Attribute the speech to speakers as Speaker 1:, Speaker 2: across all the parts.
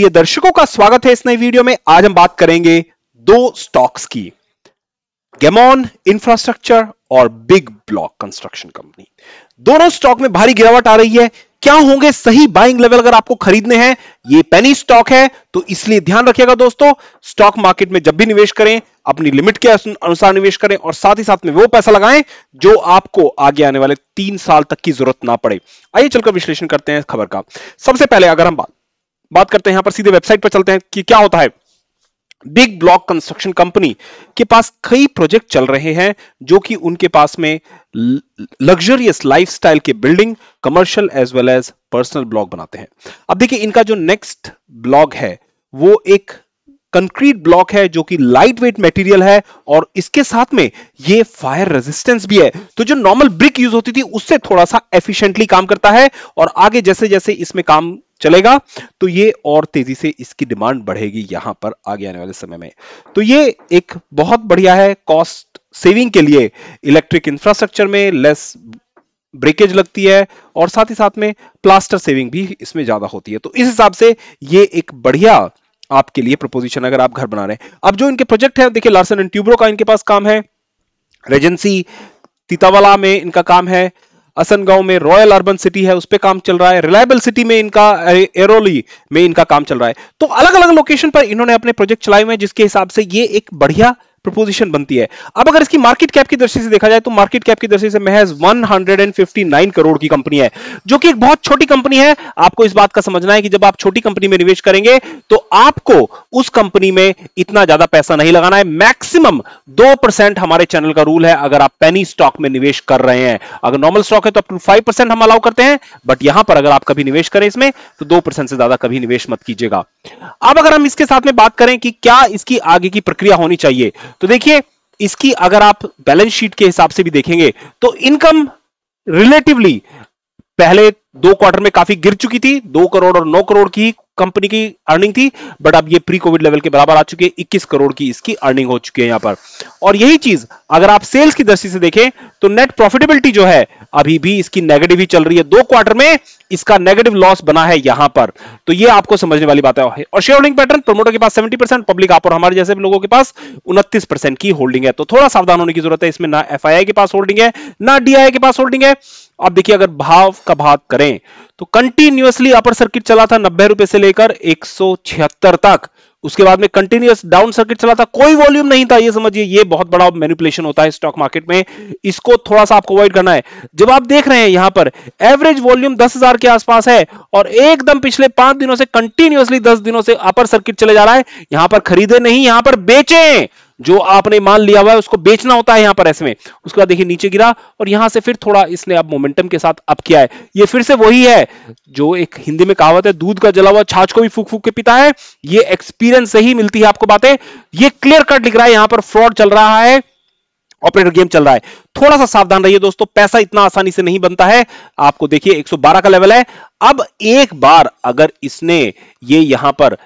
Speaker 1: ये दर्शकों का स्वागत है इस नई वीडियो में आज हम बात करेंगे दो स्टॉक्स की गेमॉन इंफ्रास्ट्रक्चर और बिग ब्लॉक कंस्ट्रक्शन कंपनी दोनों स्टॉक में भारी गिरावट आ रही है क्या होंगे सही बाइंग लेवल अगर आपको खरीदने हैं ये पेनी स्टॉक है तो इसलिए ध्यान रखिएगा दोस्तों स्टॉक मार्केट में जब भी निवेश करें अपनी लिमिट के अनुसार निवेश करें और साथ ही साथ में वो पैसा लगाएं जो आपको आगे आने वाले तीन साल तक की जरूरत ना पड़े आइए चलकर विश्लेषण करते हैं खबर का सबसे पहले अगर हम बात बात करते हैं यहां पर सीधे वेबसाइट पर चलते हैं कि क्या होता है बिग ब्लॉक कंस्ट्रक्शन कंपनी के पास कई प्रोजेक्ट चल रहे हैं जो कि उनके पास में लग्जरियस लाइफस्टाइल के building commercial as well as personal block बनाते हैं अब देखिए इनका जो नेक्स्ट ब्लॉक है वो एक कंक्रीट ब्लॉक है जो कि लाइट वेट मेटीरियल है और इसके साथ में ये फायर रेजिस्टेंस भी है तो जो नॉर्मल ब्रिक यूज होती थी उससे थोड़ा सा एफिशिएंटली काम करता है और आगे जैसे जैसे इसमें काम चलेगा तो ये और तेजी से इसकी डिमांड बढ़ेगी यहां पर आगे आने वाले समय में तो ये एक बहुत बढ़िया है कॉस्ट सेविंग के लिए इलेक्ट्रिक इंफ्रास्ट्रक्चर में लेस ब्रेकेज लगती है और साथ ही साथ में प्लास्टर सेविंग भी इसमें ज्यादा होती है तो इस हिसाब से ये एक बढ़िया आपके लिए प्रपोजिशन अगर आप घर बना रहे हैं अब जो इनके प्रोजेक्ट है देखिए लार्सन एंड ट्यूब्रो का इनके पास काम है रेजेंसी तीतावाला में इनका काम है असनगांव में रॉयल अर्बन सिटी है उस पर काम चल रहा है रिलायबल सिटी में इनका एरोली में इनका काम चल रहा है तो अलग अलग लोकेशन पर इन्होंने अपने प्रोजेक्ट चलाए हुए हैं जिसके हिसाब से ये एक बढ़िया प्रपोजिशन बनती है अब अगर इसकी मार्केट कैप की दृष्टि से देखा जाए तो मार्केट कैप की दृष्टि से महज 159 करोड़ की कंपनी है जो कि एक बहुत छोटी कंपनी है आपको इस बात का समझना है कि जब आप छोटी कंपनी में निवेश करेंगे तो आपको उस कंपनी में इतना ज्यादा पैसा नहीं लगाना है मैक्सिमम दो परसेंट हमारे चैनल का रूल है अगर आप पेनी स्टॉक में निवेश कर रहे हैं अगर नॉर्मल स्टॉक है तो अप टू फाइव परसेंट हम अलाउ करते हैं बट यहां पर अगर आप कभी निवेश करें इसमें तो दो परसेंट से ज्यादा कभी निवेश मत कीजिएगा अब अगर हम इसके साथ में बात करें कि क्या इसकी आगे की प्रक्रिया होनी चाहिए तो देखिए इसकी अगर आप बैलेंस शीट के हिसाब से भी देखेंगे तो इनकम रिलेटिवली पहले दो क्वार्टर में काफी गिर चुकी थी दो करोड़ और नौ करोड़ की कंपनी की अर्निंग थी बट अब ये प्री कोविड लेवल के बराबर आ चुकी है करोड़ की इसकी अर्निंग हो चुकी है यहां पर और यही चीज अगर आप सेल्स की दृष्टि से देखें तो नेट प्रॉफिटेबिलिटी जो है अभी भी इसकी नेगेटिव ही चल रही है दो क्वार्टर में इसका नेगेटिव लॉस बना है यहां पर तो ये आपको समझने वाली बात है और शेयर होल्डिंग पैटर्न प्रमोटर के पास सेवेंटी पब्लिक आप और हमारे जैसे लोगों के पास उनतीस की होल्डिंग है तो थोड़ा सावधान होने की जरूरत है इसमें ना एफ के पास होल्डिंग है ना डीआई के पास होल्डिंग है आप देखिए अगर भाव का भाग करें तो कंटिन्यूअसली अपर सर्किट चला था नब्बे रुपए से लेकर एक तक उसके बाद में कंटिन्यूअस डाउन सर्किट चला था कोई वॉल्यूम नहीं था ये समझिए ये बहुत बड़ा मैनिपुलेशन होता है स्टॉक मार्केट में इसको थोड़ा सा आपको अवॉइड करना है जब आप देख रहे हैं यहां पर एवरेज वॉल्यूम 10000 के आसपास है और एकदम पिछले पांच दिनों से कंटिन्यूअसली दस दिनों से अपर सर्किट चले जा रहा है यहां पर खरीदे नहीं यहां पर बेचे जो आपने मान लिया हुआ है उसको बेचना होता है यहां पर ऐसे में उसके बाद देखिए नीचे गिरा और यहां से फिर थोड़ा इसने अब मोमेंटम के साथ अप किया है ये फिर से वही है जो एक हिंदी में कहावत है दूध का जला हुआ छाछ को भी फूक फूक के पीता है ये एक्सपीरियंस से ही मिलती है आपको बातें ये क्लियर कट लिख रहा है यहां पर फ्रॉड चल रहा है ऑपरेटर गेम चल रहा है थोड़ा सा सावधान रहिए दोस्तों पैसा इतना आसानी से नहीं बनता है आपको देखिए 112 का लेवल है अब एक बार अगर इसने ये यहां पर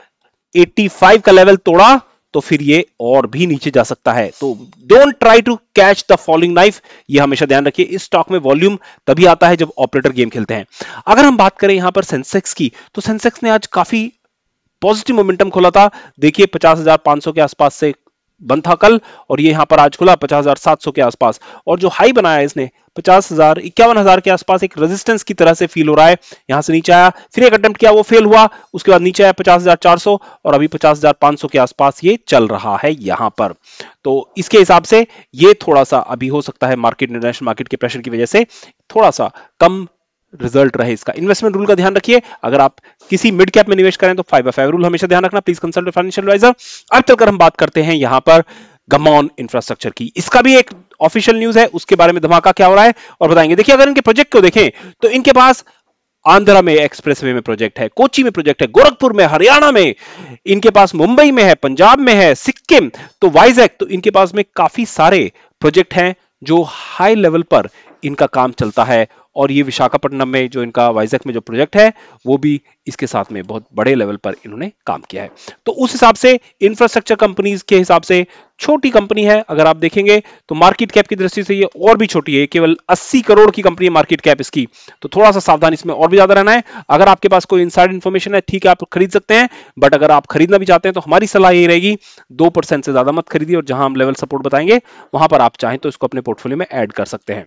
Speaker 1: 85 का लेवल तोड़ा तो फिर ये और भी नीचे जा सकता है तो don't try to catch the following knife ये हमेशा ध्यान रखिए इस स्टॉक में वॉल्यूम तभी आता है जब ऑपरेटर गेम खेलते हैं अगर हम बात करें यहां पर सेंसेक्स की तो सेंसेक्स ने आज काफी पॉजिटिव मोमेंटम खोला था देखिए पचास हजार पांच सौ के आसपास से बंद था कल और ये यहाँ पर आज खुला 50,700 के आसपास और जो हाई बनाया इसने पचास हजार इक्यावन हजार के आसपास एक रेजिस्टेंस की तरह से फील हो रहा है यहां से नीचे आया फिर एक अटेम्प्ट किया वो फेल हुआ उसके बाद नीचे आया पचास हजार चार सौ और अभी पचास हजार पांच सौ के आसपास ये चल रहा है यहां पर तो इसके हिसाब से ये थोड़ा सा अभी हो सकता है मार्केट इंटरनेशनल मार्केट के प्रेशर की वजह से थोड़ा सा कम रिजल्ट रहे इसका इन्वेस्टमेंट रूल का ध्यान रखिए अगर आप किसी मिड कैप में निवेश करें तो फाइव फाइव रूल हमेशा ध्यान रखना प्लीज कंसल्ट फाइनेंशियल एडवाइजर अब चलकर हम बात करते हैं यहां पर गमॉन इंफ्रास्ट्रक्चर की इसका भी एक ऑफिशियल न्यूज है उसके बारे में धमाका क्या हो रहा है और बताएंगे देखिए अगर इनके प्रोजेक्ट को देखें तो इनके पास आंध्रा में एक्सप्रेसवे में प्रोजेक्ट है कोची में प्रोजेक्ट है गोरखपुर में हरियाणा में इनके पास मुंबई में है पंजाब में है सिक्किम तो वाइजैक तो इनके पास में काफी सारे प्रोजेक्ट हैं जो हाई लेवल पर इनका काम चलता है और ये विशाखापट्टनम में जो इनका वाइजक में जो प्रोजेक्ट है वो भी इसके साथ में बहुत बड़े लेवल पर इन्होंने काम किया है तो उस हिसाब से इंफ्रास्ट्रक्चर कंपनीज के हिसाब से छोटी कंपनी है अगर आप देखेंगे तो मार्केट कैप की दृष्टि से ये और भी छोटी है केवल 80 करोड़ की कंपनी है मार्केट कैप इसकी तो थोड़ा सा सावधान इसमें और भी ज्यादा रहना है अगर आपके पास कोई साइड इन्फॉर्मेशन है ठीक है आप खरीद सकते हैं बट अगर आप खरीदना भी चाहते हैं तो हमारी सलाह यही रहेगी दो से ज्यादा मत खरीदिए और जहां हम लेवल सपोर्ट बताएंगे वहां पर आप चाहें तो इसको अपने पोर्टफोलियो में एड कर सकते हैं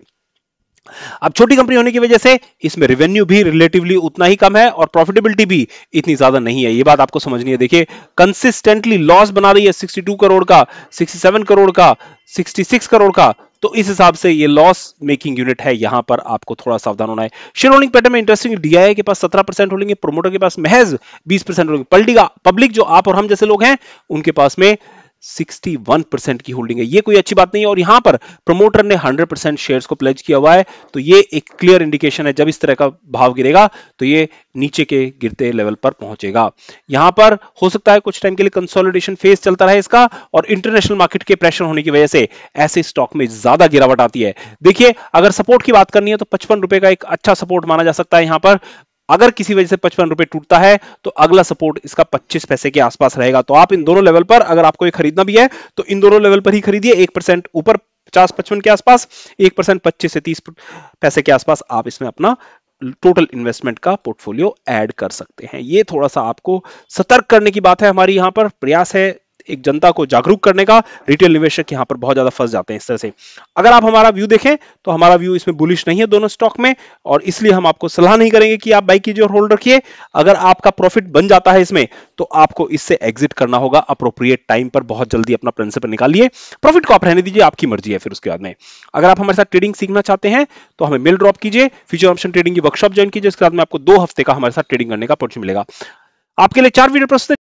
Speaker 1: अब छोटी कंपनी होने की वजह से इसमें रेवेन्यू भी रिलेटिवली उतना ही कम है और प्रॉफिटेबिलिटी भी इतनी ज्यादा नहीं है ये बात आपको समझनी है देखिए कंसिस्टेंटली लॉस बना रही है 62 करोड़ का 67 करोड़ का 66 करोड़ का तो इस हिसाब से ये लॉस मेकिंग यूनिट है यहां पर आपको थोड़ा सावधान होना है शेयर होल्डिंग पैटर्न में इंटरेस्टिंग डीआईए के पास 17 परसेंट होल्डिंग है प्रोमोटर के पास महज 20 परसेंट होल्डिंग पल्टी पब्लिक जो आप और हम जैसे लोग हैं उनके पास में 61% की होल्डिंग है ये कोई अच्छी बात नहीं है और यहां पर प्रमोटर ने 100% शेयर्स को प्लेज किया हुआ है तो ये एक क्लियर इंडिकेशन है जब इस तरह का भाव गिरेगा तो ये नीचे के गिरते लेवल पर पहुंचेगा यहां पर हो सकता है कुछ टाइम के लिए कंसोलिडेशन फेज चलता रहा इसका और इंटरनेशनल मार्केट के प्रेशर होने की वजह से ऐसे स्टॉक में ज्यादा गिरावट आती है देखिए अगर सपोर्ट की बात करनी है तो पचपन का एक अच्छा सपोर्ट माना जा सकता है यहां पर अगर किसी वजह से पचपन रुपए टूटता है तो अगला सपोर्ट इसका पच्चीस पैसे के आसपास रहेगा तो आप इन दोनों लेवल पर अगर आपको ये खरीदना भी है तो इन दोनों लेवल पर ही खरीदिए एक परसेंट ऊपर पचास पचपन के आसपास एक परसेंट पच्चीस से तीस पैसे के आसपास आप इसमें अपना टोटल इन्वेस्टमेंट का पोर्टफोलियो ऐड कर सकते हैं ये थोड़ा सा आपको सतर्क करने की बात है हमारी यहां पर प्रयास है एक जनता को जागरूक करने का रिटेल निवेशक यहां पर बहुत ज्यादा फंस जाते हैं इस तरह से अगर आप हमारा व्यू देखें तो हमारा व्यू इसमें बुलिश नहीं है दोनों स्टॉक में और इसलिए हम आपको सलाह नहीं करेंगे कि आप बाई कीजिए और होल्ड रखिए अगर आपका प्रॉफिट बन जाता है इसमें तो आपको इससे एग्जिट करना होगा अप्रोप्रिएट टाइम पर बहुत जल्दी अपना प्रिंसिपल निकालिए प्रॉफिट को आप रहने दीजिए आपकी मर्जी है फिर उसके बाद में अगर आप हमारे साथ ट्रेडिंग सीखना चाहते हैं तो हमें मेल ड्रॉप कीजिए फ्यूचर ऑप्शन ट्रेडिंग की वर्कशॉप ज्वाइन कीजिए इसके बाद में आपको दो हफ्ते का हमारे साथ ट्रेडिंग करने का अपॉर्चुनिटी मिलेगा आपके लिए चार वीडियो प्रस्तुत